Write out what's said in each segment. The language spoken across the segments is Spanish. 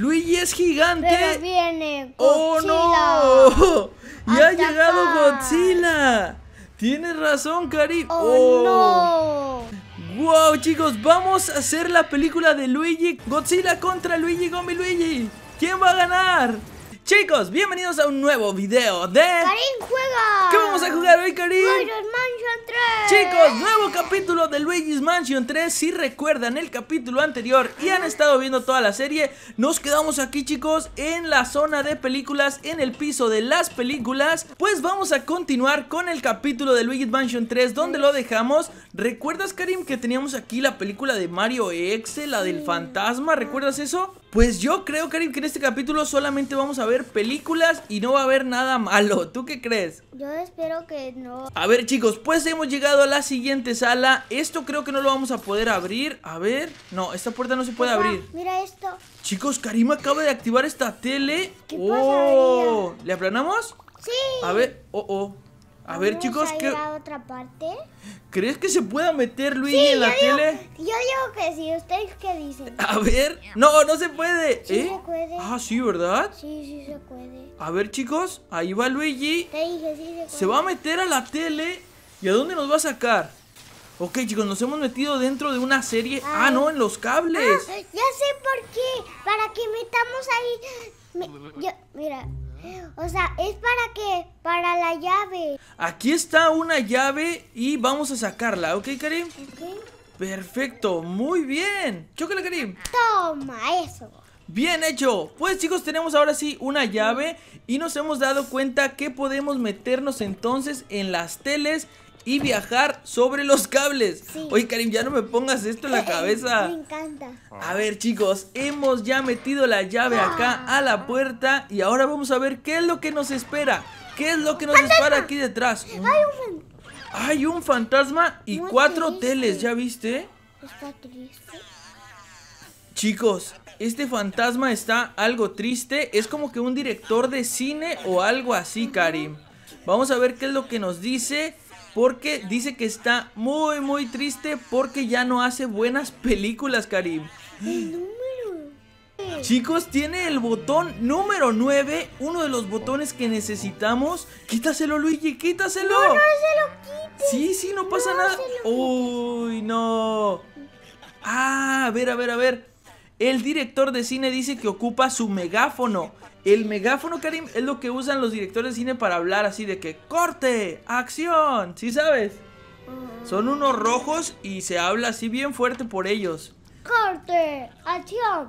Luigi es gigante. ¡Oh no! ¡Y ha llegado Godzilla! Tienes razón, Cari. ¡Oh, Wow ¡Oh! chicos, vamos a hacer la película de Luigi Godzilla contra Luigi Gomi Luigi ¿Quién va a ganar? Chicos, bienvenidos a un nuevo video de... ¡Karim juega! ¿Qué vamos a jugar hoy, Karim? ¡Luigi's Mansion 3! Chicos, nuevo capítulo de Luigi's Mansion 3 Si recuerdan el capítulo anterior y han estado viendo toda la serie Nos quedamos aquí, chicos, en la zona de películas En el piso de las películas Pues vamos a continuar con el capítulo de Luigi's Mansion 3 Donde lo dejamos ¿Recuerdas, Karim, que teníamos aquí la película de Mario X? La del fantasma, ¿recuerdas eso? Pues yo creo, Karim, que en este capítulo solamente vamos a ver películas y no va a haber nada malo. ¿Tú qué crees? Yo espero que no. A ver, chicos, pues hemos llegado a la siguiente sala. Esto creo que no lo vamos a poder abrir. A ver. No, esta puerta no se puede abrir. Mira esto. Chicos, Karim acaba de activar esta tele. oh, ¿Le aplanamos? Sí. A ver. Oh, oh. A ver, chicos, ¿Crees que se pueda meter Luigi en la tele? Yo digo que sí, ¿ustedes qué dicen? A ver, no, no se puede. ¿Eh? Ah, sí, ¿verdad? Sí, sí se puede. A ver, chicos, ahí va Luigi. se va a meter a la tele. ¿Y a dónde nos va a sacar? Ok, chicos, nos hemos metido dentro de una serie. Ah, no, en los cables. Ah, ya sé por qué. Para que metamos ahí. Yo... mira, o sea, es para qué? Para la llave. Aquí está una llave y vamos a sacarla, ¿ok, Karim? Perfecto, muy bien. Chócala, Karim. Toma eso. Bien hecho. Pues chicos, tenemos ahora sí una llave y nos hemos dado cuenta que podemos meternos entonces en las teles y viajar sobre los cables. Oye, Karim, ya no me pongas esto en la cabeza. Me encanta. A ver, chicos, hemos ya metido la llave acá a la puerta y ahora vamos a ver qué es lo que nos espera. ¿Qué es lo que nos espera aquí detrás? Hay un, fantasma y cuatro teles, ¿ya viste? Está triste. Chicos, este fantasma está algo triste. Es como que un director de cine o algo así, Karim. Vamos a ver qué es lo que nos dice. Porque dice que está muy, muy triste porque ya no hace buenas películas, Karim. Chicos, tiene el botón número 9, uno de los botones que necesitamos. Quítaselo, Luigi, quítaselo. No, no se lo Sí, sí, no pasa nada. Uy, no. Ah, a ver, a ver, a ver. El director de cine dice que ocupa su megáfono. El megáfono, Karim, es lo que usan los directores de cine para hablar así de que corte, acción, ¿sí sabes? Son unos rojos y se habla así bien fuerte por ellos. Corte, acción.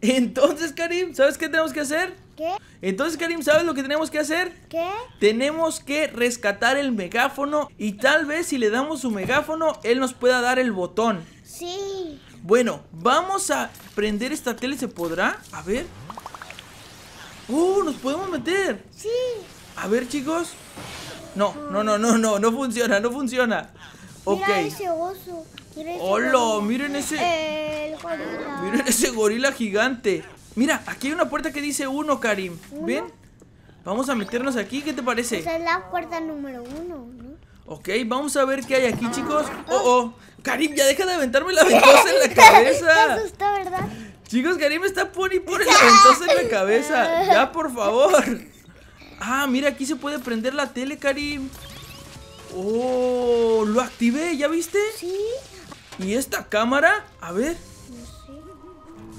Entonces, Karim, ¿sabes qué tenemos que hacer? ¿Qué? Entonces, Karim, ¿sabes lo que tenemos que hacer? ¿Qué? Tenemos que rescatar el megáfono y tal vez si le damos su megáfono, él nos pueda dar el botón. Sí. Bueno, vamos a prender esta tele, ¿se podrá? A ver. ¡Uh! ¡Nos podemos meter! ¡Sí! A ver, chicos. No, no, no, no, no, no funciona, no funciona. Ok. Mira ¡Hola! Miren ese. Miren ese gorila gigante. Mira, aquí hay una puerta que dice uno, Karim. ¿Ven? Vamos a meternos aquí, ¿qué te parece? Esa es la puerta número uno, ¿no? Ok, vamos a ver qué hay aquí, chicos. Ah. Oh, oh. Karim, ya deja de aventarme la ventosa en la cabeza. Te asustó, ¿verdad? Chicos, Karim está por y por el en la cabeza. Ya, por favor. Ah, mira, aquí se puede prender la tele, Karim. Oh, lo activé, ¿ya viste? Sí. ¿Y esta cámara? A ver.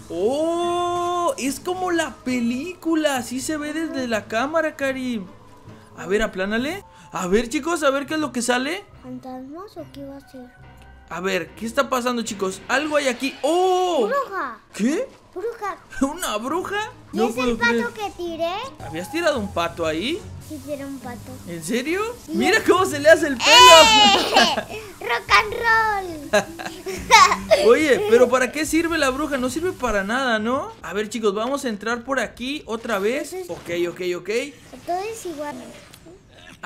¡Oh! Es como la película. Así se ve desde la cámara, Karim. A ver, aplánale. A ver, chicos, a ver qué es lo que sale. ¿Fantasmas o qué va a ser? A ver, ¿qué está pasando, chicos? Algo hay aquí. ¡Oh! ¡Bruja! ¿Qué? ¡Bruja! ¿Una bruja? ¿Y no es el pato que tiré? ¿Habías tirado un pato ahí? Sí, tiré un pato. ¿En serio? ¡Mira cómo se le hace el ¡Eh! pelo! ¡Rock and roll! Oye, ¿pero para qué sirve la bruja? No sirve para nada, ¿no? A ver, chicos, vamos a entrar por aquí otra vez. Ok, ok, ok. Todo es igual.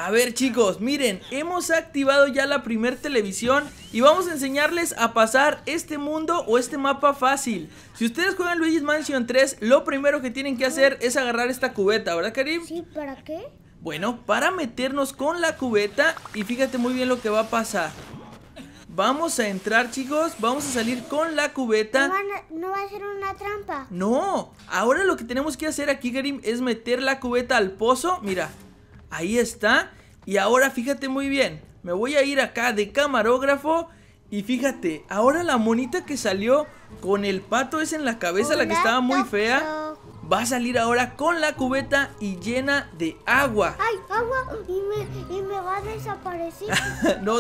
A ver chicos, miren, hemos activado ya la primer televisión y vamos a enseñarles a pasar este mundo o este mapa fácil. Si ustedes juegan Luigi's Mansion 3, lo primero que tienen que hacer es agarrar esta cubeta, ¿verdad Karim? Sí, ¿para qué? Bueno, para meternos con la cubeta y fíjate muy bien lo que va a pasar. Vamos a entrar, chicos. Vamos a salir con la cubeta. No, va a ser una trampa. No. Ahora lo que tenemos que hacer aquí, Karim, es meter la cubeta al pozo. Mira, Ahí está. Y ahora fíjate muy bien. Me voy a ir acá de camarógrafo. Y fíjate, ahora la monita que salió con el pato es en la cabeza, la que estaba muy fea, va a salir ahora con la cubeta y llena de agua. ¡Ay, agua! Y me, va a desaparecer. no,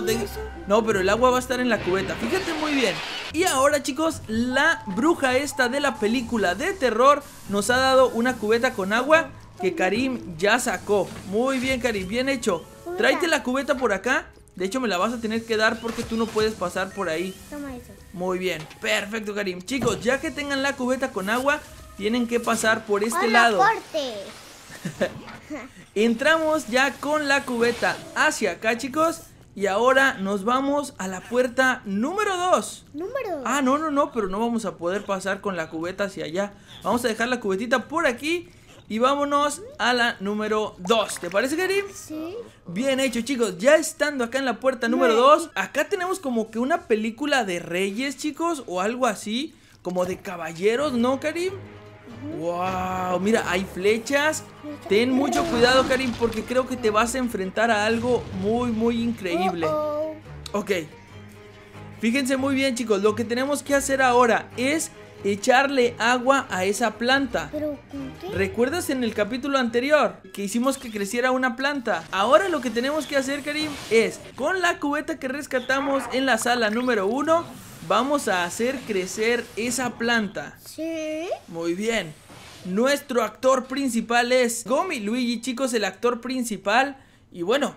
no, pero el agua va a estar en la cubeta. Fíjate muy bien. Y ahora, chicos, la bruja esta de la película de terror nos ha dado una cubeta con agua que Karim ya sacó. Muy bien, Karim, bien hecho. Tráete la cubeta por acá. De hecho, me la vas a tener que dar porque tú no puedes pasar por ahí. Toma eso. Muy bien, perfecto, Karim. Chicos, ya que tengan la cubeta con agua, tienen que pasar por este lado. Entramos ya con la cubeta hacia acá, chicos. Y ahora nos vamos a la puerta número 2. Número. Ah, no, no, no, pero no vamos a poder pasar con la cubeta hacia allá. Vamos a dejar la cubetita por aquí y vámonos a la número 2. ¿Te parece, Karim? Sí. Bien hecho, chicos. Ya estando acá en la puerta número 2, acá tenemos como que una película de reyes, chicos, o algo así, como de caballeros, ¿no, Karim? Wow, mira, hay flechas. Ten mucho cuidado, Karim, porque creo que te vas a enfrentar a algo muy, muy increíble. Ok. Fíjense muy bien, chicos. Lo que tenemos que hacer ahora es echarle agua a esa planta. ¿Recuerdas en el capítulo anterior que hicimos que creciera una planta? Ahora lo que tenemos que hacer, Karim, es con la cubeta que rescatamos en la sala número 1, vamos a hacer crecer esa planta. Sí. Muy bien. Nuestro actor principal es Gomi Luigi, chicos, el actor principal. Y bueno,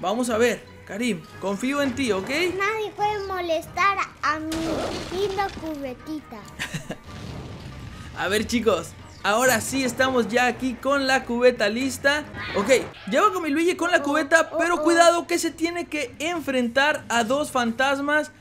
vamos a ver. Karim, confío en ti, ¿ok? Nadie puede molestar a mi linda cubetita. a ver, chicos. Ahora sí estamos ya aquí con la cubeta lista Ok, ya con mi Luigi con la cubeta Pero oh, oh, oh. cuidado que se tiene que enfrentar a dos fantasmas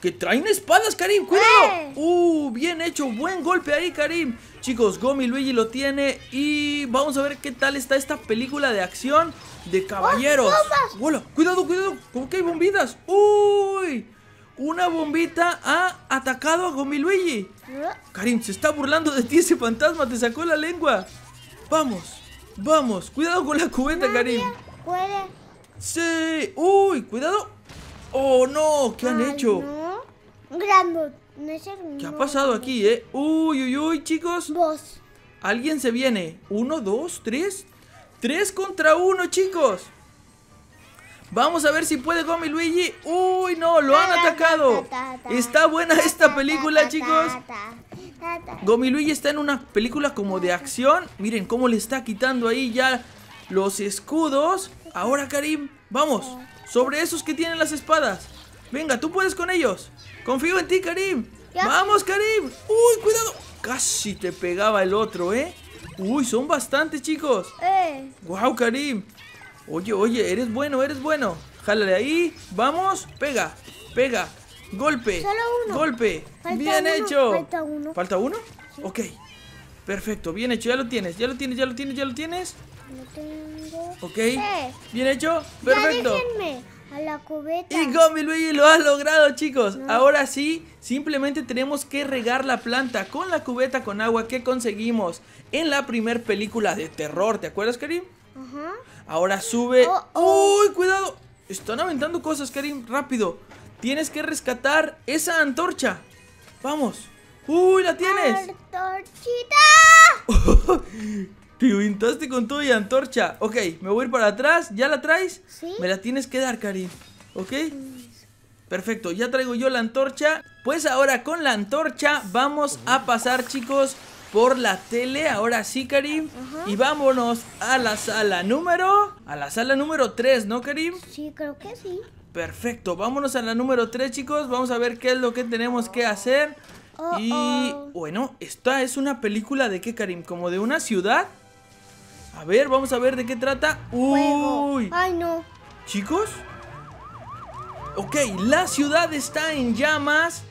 ¡Que traen espadas, Karim! ¡Cuidado! Eh. ¡Uh! Bien hecho, buen golpe ahí, Karim Chicos, Gomi Luigi lo tiene Y vamos a ver qué tal está esta película de acción De oh, caballeros ¡Hola! ¡Cuidado, cuidado! ¿Cómo que hay bombitas? ¡Uy! Una bombita ha atacado a Gomi Luigi eh. Karim, se está burlando de ti ese fantasma Te sacó la lengua Vamos, vamos Cuidado con la cubeta, Karim ¡Sí! ¡Uy! ¡Cuidado! ¡Oh, no! ¿Qué han hecho? Grandot, No es ¿Qué ha pasado aquí, eh? Uy, uy, uy, chicos. Alguien se viene. Uno, dos, tres. Tres contra uno, chicos. Vamos a ver si puede Gomi Luigi. Uy, no, lo han atacado. Está buena esta película, chicos. Gomi Luigi está en una película como de acción. Miren cómo le está quitando ahí ya los escudos. Ahora, Karim, vamos. Sobre esos que tienen las espadas. Venga, tú puedes con ellos. Confío en ti, Karim. ¡Vamos, Karim! ¡Uy, cuidado! Casi te pegaba el otro, ¿eh? ¡Uy, son bastantes, chicos! Eh. ¡Wow, Karim! Oye, oye, eres bueno, eres bueno. Jálale ahí. Vamos. Pega, pega. Golpe. Solo uno. Golpe. bien hecho. Falta uno. ¿Falta uno? Ok. Perfecto, bien hecho. Ya lo tienes, ya lo tienes, ya lo tienes, ya lo tienes. tengo. Ok. Eh. Bien hecho. Perfecto. A la cubeta. Y Gummy Luigi lo ha logrado, chicos. Ahora sí, simplemente tenemos que regar la planta con la cubeta con agua que conseguimos en la primer película de terror. ¿Te acuerdas, Karim? Ajá. Ahora sube. Oh, oh. ¡Uy, cuidado! Están aventando cosas, Karim. Rápido. Tienes que rescatar esa antorcha. Vamos. ¡Uy, la tienes! ¡Antorchita! Te pintaste con todo y antorcha. Ok, me voy a ir para atrás. ¿Ya la traes? Sí. Me la tienes que dar, Karim ¿Ok? Perfecto, ya traigo yo la antorcha. Pues ahora con la antorcha vamos a pasar, chicos, por la tele. Ahora sí, Karim. Y vámonos a la sala número... A la sala número 3, ¿no, Karim? Sí, creo que sí. Perfecto, vámonos a la número 3, chicos. Vamos a ver qué es lo que tenemos que hacer. y bueno, esta es una película de qué, Karim? ¿Como de una ciudad? A ver, vamos a ver de qué trata. ¡Uy! ¡Ay, no! ¿Chicos? Ok, la ciudad está en llamas.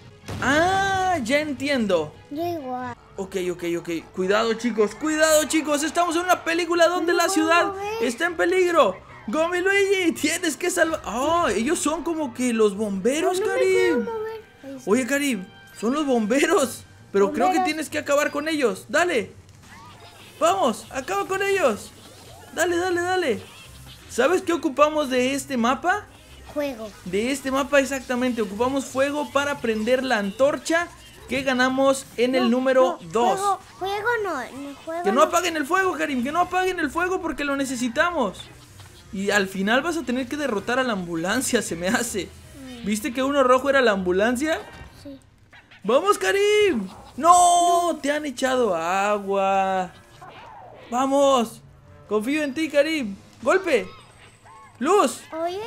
¡Ah! Ya entiendo. Yo igual. Ok, ok, ok. Cuidado, chicos. Cuidado, chicos. Estamos en una película donde la ciudad eh. está en peligro. Gomi Luigi, tienes que salvar. ¡Ah! ellos son como que los bomberos, Karim. Oye, Karim, son los bomberos. Pero creo que tienes que acabar con ellos. Dale. ¡Vamos! ¡Acaba con ellos! ¡Dale, dale, dale! ¿Sabes qué ocupamos de este mapa? Fuego. De este mapa exactamente, ocupamos fuego para prender la antorcha que ganamos en el número 2. No, fuego, no, Que no, apaguen el fuego, Karim, que no apaguen el fuego porque lo necesitamos. Y al final vas a tener que derrotar a la ambulancia, se me hace. Mm. ¿Viste que uno rojo era la ambulancia? Sí. ¡Vamos, Karim! ¡No! Te han echado agua. ¡Vamos! Confío en ti, Karim. ¡Golpe! ¡Luz! ¿Oye?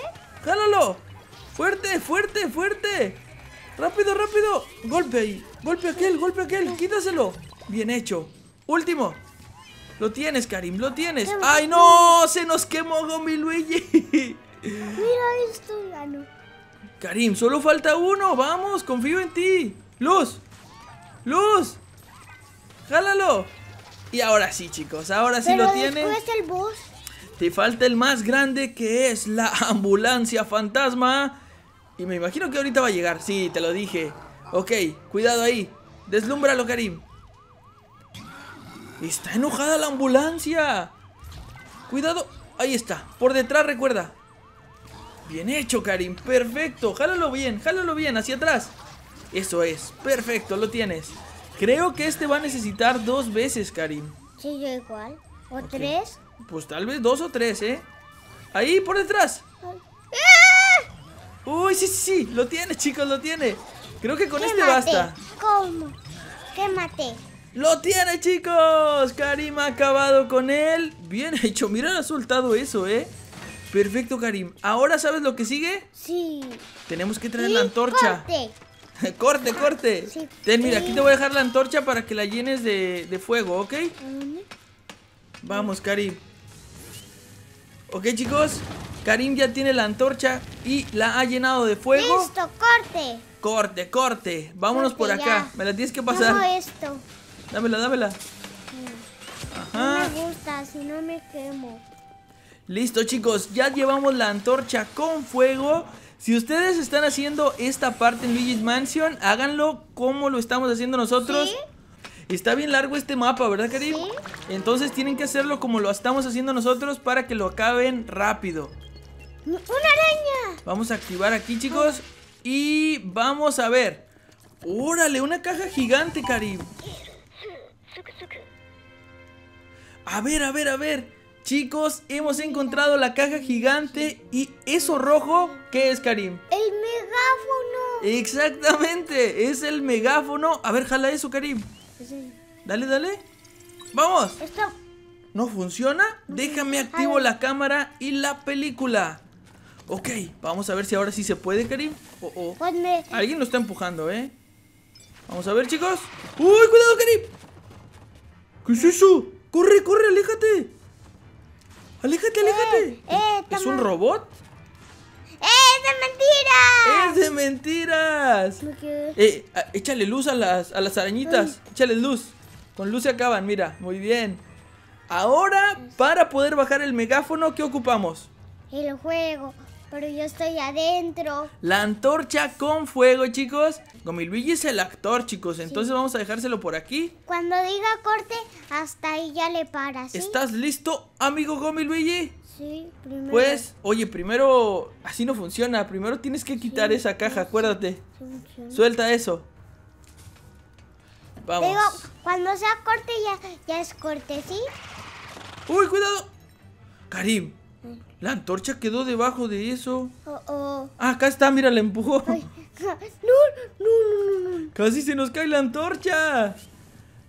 ¡Jálalo! ¡Fuerte, fuerte, fuerte! ¡Rápido, rápido! ¡Golpe ahí! ¡Golpe aquel, golpe aquel! ¡Quítaselo! Bien hecho. Último. Lo tienes, Karim, lo tienes. ¡Ay, no! ¡Se nos quemó Gomi Luigi! Mira esto, gano. Karim, solo falta uno. Vamos, confío en ti. ¡Luz! ¡Luz! ¡Jálalo! Y ahora sí, chicos, ahora sí lo tienen. el bus. Te falta el más grande que es la ambulancia fantasma. Y me imagino que ahorita va a llegar. Sí, te lo dije. Ok, cuidado ahí. Deslúmbralo, Karim. Está enojada la ambulancia. Cuidado. Ahí está. Por detrás, recuerda. Bien hecho, Karim. Perfecto. Jálalo bien. Jálalo bien. Hacia atrás. Eso es. Perfecto. Lo tienes. Creo que este va a necesitar dos veces, Karim. Sí, yo igual. ¿O tres? Pues tal vez dos o tres, ¿eh? Ahí, por detrás. ¡Ah! Uy, sí, sí, sí. Lo tiene, chicos, lo tiene. Creo que con este basta. ¿Cómo? maté? ¡Lo tiene, chicos! Karim ha acabado con él. Bien hecho. Mira, ha soltado eso, ¿eh? Perfecto, Karim. ¿Ahora sabes lo que sigue? Sí. Tenemos que traer la antorcha. corte, corte. mira, aquí te voy a dejar la antorcha para que la llenes de, fuego, ¿ok? Vamos, Karim. Ok, chicos. Karim ya tiene la antorcha y la ha llenado de fuego. Listo, corte. Corte, corte. Vámonos por acá. Me la tienes que pasar. Dámela, dámela. Ajá. me gusta, si no me quemo. Listo, chicos. Ya llevamos la antorcha con fuego. Si ustedes están haciendo esta parte en Luigi's Mansion, háganlo como lo estamos haciendo nosotros. Está bien largo este mapa, ¿verdad, Karim? ¿Sí? Entonces tienen que hacerlo como lo estamos haciendo nosotros para que lo acaben rápido. ¡Una araña! Vamos a activar aquí, chicos. Y vamos a ver. ¡Órale! Una caja gigante, Karim. A ver, a ver, a ver. Chicos, hemos encontrado la caja gigante y eso rojo, ¿qué es Karim? El megáfono. Exactamente, es el megáfono. A ver, jala eso, Karim. Dale, dale. Vamos. ¿No funciona? Déjame activo la cámara y la película. Ok, vamos a ver si ahora sí se puede, Karim. Alguien lo está empujando, ¿eh? Vamos a ver, chicos. ¡Uy, cuidado, Karim! ¿Qué es eso? ¡Corre, corre, aléjate! ¡Aléjate, aléjate! Eh, eh, ¿Es un robot? ¡Es de mentiras! ¡Es de mentiras! Eh, échale luz a las, a las arañitas. Échale luz. Con luz se acaban, mira. Muy bien. Ahora, para poder bajar el megáfono, ¿qué ocupamos? El juego. Pero yo estoy adentro. La antorcha con fuego, chicos. Gomiluigi es el actor, chicos. Entonces vamos a dejárselo por aquí. Cuando diga corte, hasta ahí ya le paras. ¿Estás listo, amigo Gomiluigi? Sí, primero. Pues, oye, primero. Así no funciona. Primero tienes que quitar esa caja, acuérdate. Suelta eso. Vamos. cuando sea corte, ya, ya es corte, ¿sí? ¡Uy, cuidado! Karim, la antorcha quedó debajo de eso. Oh, oh. Ah, acá está, mira, la empujó. Casi se nos cae la antorcha.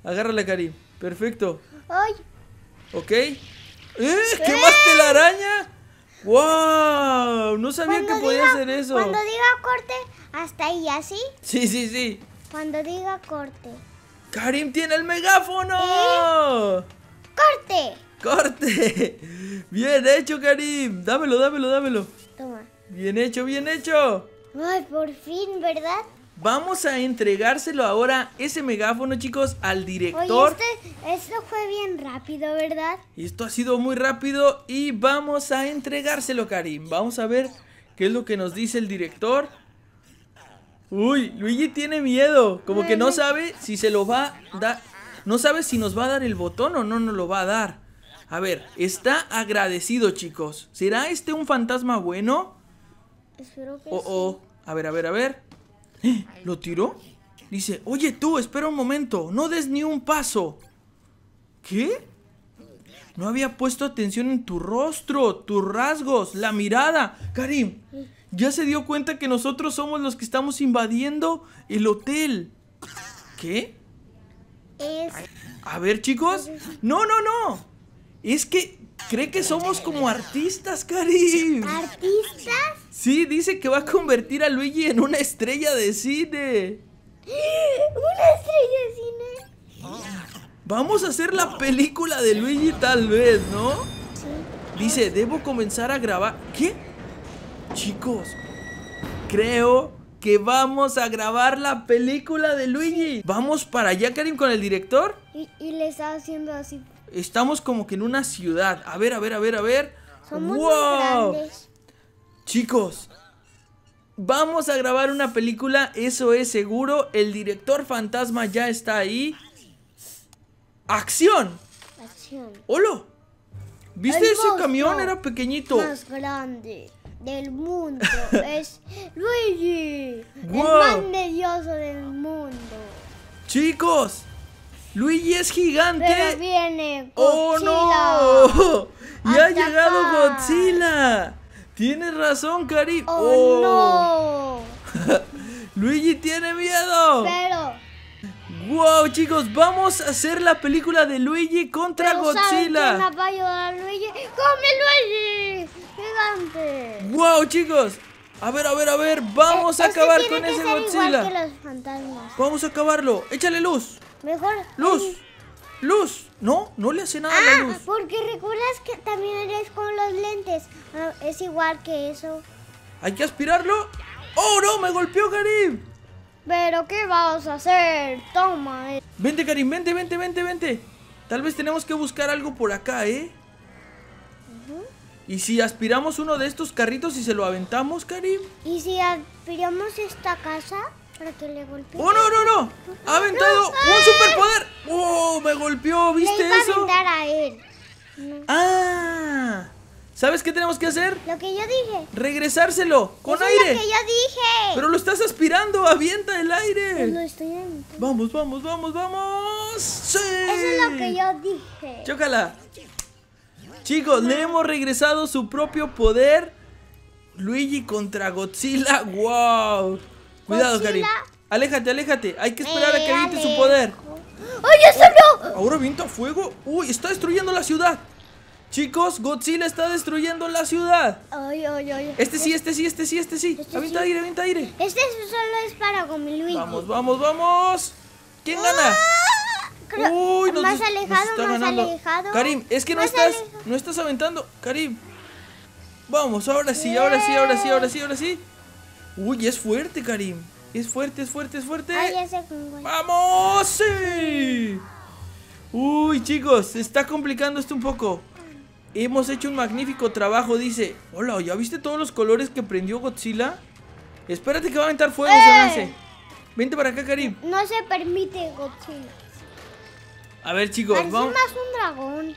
Agárrala, Karim Perfecto. Ay. ¿Ok? ¡Eh! ¡Quemaste la araña! ¡Wow! No sabía que podía hacer eso. Cuando diga corte, hasta ahí, ¿así? Sí, sí, sí. Cuando diga corte. Karim tiene el megáfono. ¿Eh? ¡Corte! ¡Corte! ¡Bien hecho, Karim! ¡Dámelo, dámelo, dámelo! Toma. ¡Bien hecho, bien hecho! ¡Ay, por fin, ¿verdad? Vamos a entregárselo ahora, ese megáfono, chicos, al director. Oye, esto, esto fue bien rápido, ¿verdad? Esto ha sido muy rápido y vamos a entregárselo, Karim. Vamos a ver qué es lo que nos dice el director. Uy, Luigi tiene miedo. Como que no sabe si se lo va a dar. No sabe si nos va a dar el botón o no nos lo va a dar. A ver, está agradecido, chicos. ¿Será este un fantasma bueno? Espero que oh, oh. A ver, a ver, a ver. ¿Eh? ¿Lo tiró? Dice, oye tú, espera un momento, no des ni un paso. ¿Qué? No había puesto atención en tu rostro, tus rasgos, la mirada. Karim, ya se dio cuenta que nosotros somos los que estamos invadiendo el hotel. ¿Qué? A ver, chicos. No, no, no. Es que cree que somos como artistas, Karim ¿Artistas? Sí, dice que va a convertir a Luigi en una estrella de cine. ¿Una estrella de cine? Vamos a hacer la película de Luigi tal vez, ¿no? Sí. Dice, debo comenzar a grabar. ¿Qué? Chicos, creo que vamos a grabar la película de Luigi. Vamos para allá, Karim, con el director. Y, y le está haciendo así. Estamos como que en una ciudad. A ver, a ver, a ver, a ver. ¡Wow! Chicos, vamos a grabar una película, eso es seguro. El director fantasma ya está ahí. ¡Acción! Acción. ¡Hola! ¿Viste ese camión? Era pequeñito. Más grande del mundo es Luigi, el más nervioso del mundo. Chicos, Luigi es gigante. Pero viene ¡Oh, Godzilla. ¡Oh no! ¡Y ha llegado Godzilla! Tienes razón, Cari. ¡Oh, ¡Oh! no! Luigi tiene miedo. Pero. Wow, chicos, vamos a hacer la película de Luigi contra Godzilla. a ayudar a Luigi? ¡Come Luigi! ¡Gigante! Wow, chicos. A ver, a ver, a ver, vamos a acabar con ese Godzilla. Vamos a acabarlo. Échale luz. Mejor. ¡Luz! ¡Luz! No, no le hace nada a la ah, luz. Porque recuerdas que también eres con los lentes. Ah, es igual que eso. ¿Hay que aspirarlo? ¡Oh, no! ¡Me golpeó Karim! Pero, ¿qué vamos a hacer? Toma. Eh. Vente, Karim, vente, vente, vente, vente. Tal vez tenemos que buscar algo por acá, ¿eh? ¿Y si aspiramos uno de estos carritos y se lo aventamos, Karim? ¿Y si aspiramos esta casa? ¡Oh, no, no, no! ¡Ha aventado un superpoder! ¡Oh, me golpeó! ¿Viste le a él. ¡Ah! ¿Sabes qué tenemos que hacer? Lo que yo dije. Regresárselo con aire. lo que yo dije. Pero lo estás aspirando, avienta el aire. lo estoy Vamos, vamos, vamos, vamos. Sí. Eso es lo que yo dije. Chócala. Chicos, le hemos regresado su propio poder. Luigi contra Godzilla. ¡Wow! Cuidado, Karim, Aléjate, aléjate. Hay que esperar a eh, que evite su poder. ¡Ay, eso no! Ahora avienta fuego. ¡Uy! Está destruyendo la ciudad. Chicos, Godzilla está destruyendo la ciudad. Ay, ay, ay. Este sí, este sí, este sí, este sí. Este avienta aire, avienta aire. Este solo es para Luis Vamos, vamos, vamos. ¿Quién gana? Ah, Uy, nos más alejado, más alejado. Karim, es que no estás, no estás aventando. Karim. Vamos, ahora sí, ahora sí, ahora sí, ahora sí, ahora sí. Uy, es fuerte, Karim. Es fuerte, es fuerte, es fuerte. ¡Vamos! Uy, chicos, se está complicando esto un poco. Hemos hecho un magnífico trabajo, dice. Hola, ¿ya viste todos los colores que prendió Godzilla? Espérate que va a aventar fuego, eh. se Vente para acá, Karim. No se permite Godzilla. A ver, chicos, vamos. un dragón.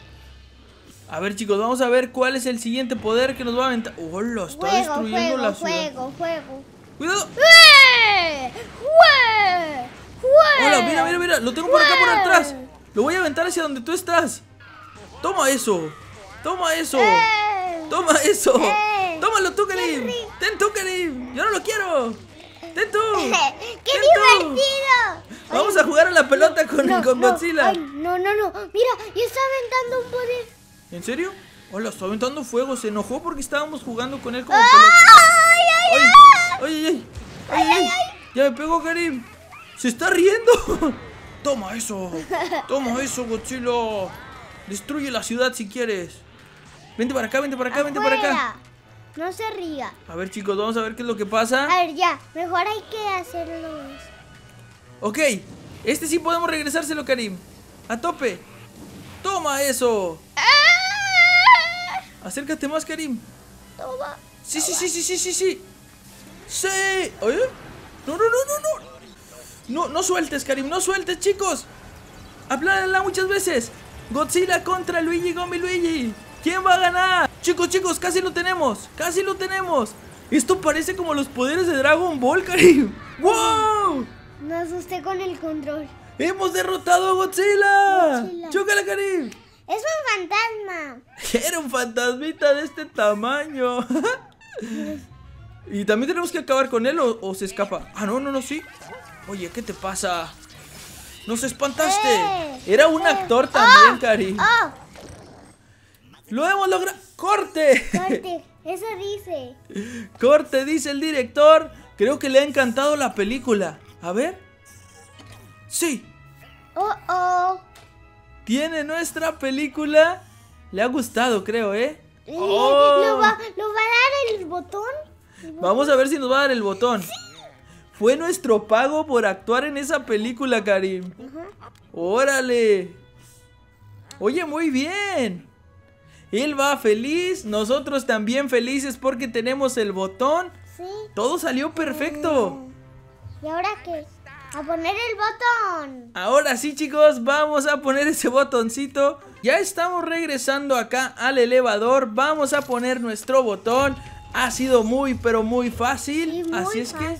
A ver, chicos, vamos a ver cuál es el siguiente poder que nos va a aventar. ¡Oh, lo está destruyendo la ciudad! ¡Fuego, fuego, ¡Cuidado! ¡Fue! ¡Hola, mira, mira, mira! ¡Lo tengo por acá, por atrás! ¡Lo voy a aventar hacia donde tú estás! ¡Toma eso! ¡Toma eso! ¡Toma eso! Tómalo, ¡Tómalo, Kelly! ¡Ten Kelly! ¡Yo no lo quiero! ¡Ten tú! ¡Qué divertido! Vamos a jugar a la pelota con, Godzilla. Ay, no, no, no. Mira, y está aventando un poder. ¿En serio? Hola, está aventando fuego. Se enojó porque estábamos jugando con él como ay! ¡Ay, ay, ay! ¡Ay, ay Ya me pegó Karim. ¡Se está riendo! ¡Toma eso! ¡Toma eso, Godzilla! Destruye la ciudad si quieres. Vente para acá, vente para acá, vente para acá. No se ría. A ver, chicos, vamos a ver qué es lo que pasa. A ver, ya. Mejor hay que hacerlo. Ok. Este sí podemos regresárselo, Karim. A tope. ¡Toma eso! ¡Ah! Acércate más, Karim. Sí, sí, sí, sí, sí, sí, sí. ¡Sí! No, no, no, no, no. No, sueltes, Karim, no sueltes, chicos. Aplánala muchas veces. Godzilla contra Luigi Gombi Luigi. ¿Quién va a ganar? Chicos, chicos, casi lo tenemos. Casi lo tenemos. Esto parece como los poderes de Dragon Ball, Karim. ¡Wow! ¡Nos asusté con el control. ¡Hemos derrotado a Godzilla! Godzilla. ¡Chócala, Karim! ¡Es un fantasma! ¡Era un fantasmita de este tamaño! ¿Y también tenemos que acabar con él o, se escapa? Ah, no, no, no, sí. Oye, ¿qué te pasa? ¡Nos espantaste! Eh. Era un actor eh. también, oh, cariño oh. ¡Lo hemos logrado! ¡Corte! ¡Corte! Eso dice. ¡Corte! Dice el director. Creo que le ha encantado la película. A ver. ¡Sí! ¡Oh, oh! tiene nuestra película. Le ha gustado, creo, ¿eh? ¿Eh? ¡Oh! va, a dar el botón? Vamos a ver si nos va a dar el botón. Fue nuestro pago por actuar en esa película, Karim. Órale. Oye, muy bien. Él va feliz, nosotros también felices porque tenemos el botón. Sí. Todo salió perfecto. Mm. ¿Y ahora qué? A poner el botón. Ahora sí, chicos, vamos a poner ese botoncito. Ya estamos regresando acá al elevador. Vamos a poner nuestro botón. Ha sido muy, pero muy fácil. Así es que...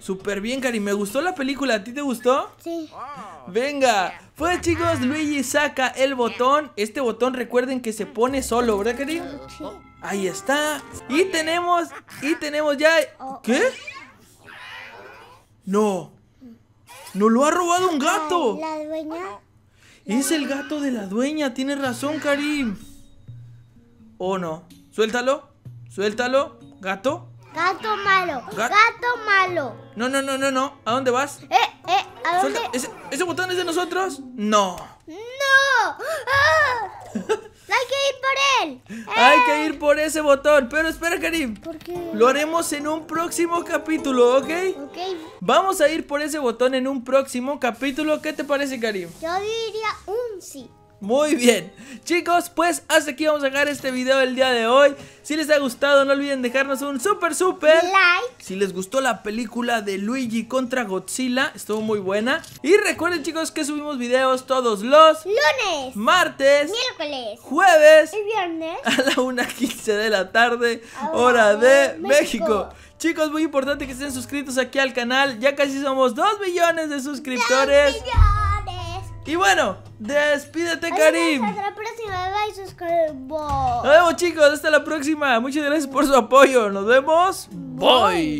Súper bien, Cari. Me gustó la película. ¿A ti te gustó? Sí. Oh. Venga. Pues chicos, Luigi saca el botón. Este botón recuerden que se pone solo, ¿verdad, Cari? Sí. Ahí está. Y tenemos... Y tenemos ya... Oh. ¿Qué? No. No lo ha robado un gato! ¿La, dueña? Es el gato de la dueña, tienes razón, Karim. ¿O oh, no? Suéltalo, suéltalo, gato. Gato malo, gato malo. No, no, no, no, no. ¿A dónde vas? Eh, eh, ¿a ¿Ese, ¿Ese, botón es de nosotros? No. No. ¡Ah! ¡Hay que ir por él! ¡Hay que eh. ir por ese botón! Pero espera, Karim. Lo haremos en un próximo capítulo, ¿ok? Ok. Vamos a ir por ese botón en un próximo capítulo. ¿Qué te parece, Karim? Yo diría un sí. Muy bien, chicos, pues hasta aquí vamos a dejar este video el día de hoy Si les ha gustado no olviden dejarnos un super super Like Si les gustó la película de Luigi contra Godzilla, estuvo muy buena Y recuerden chicos que subimos videos todos los Lunes Martes Miércoles Jueves Y viernes A la 1.15 de la tarde, hora de México. Chicos, muy importante que estén suscritos aquí al canal Ya casi somos 2 millones de suscriptores y bueno, despídete, Karim. Hasta la próxima. Bye, suscribo. Nos vemos, chicos. Hasta la próxima. Muchas gracias por su apoyo. Nos vemos. Bye.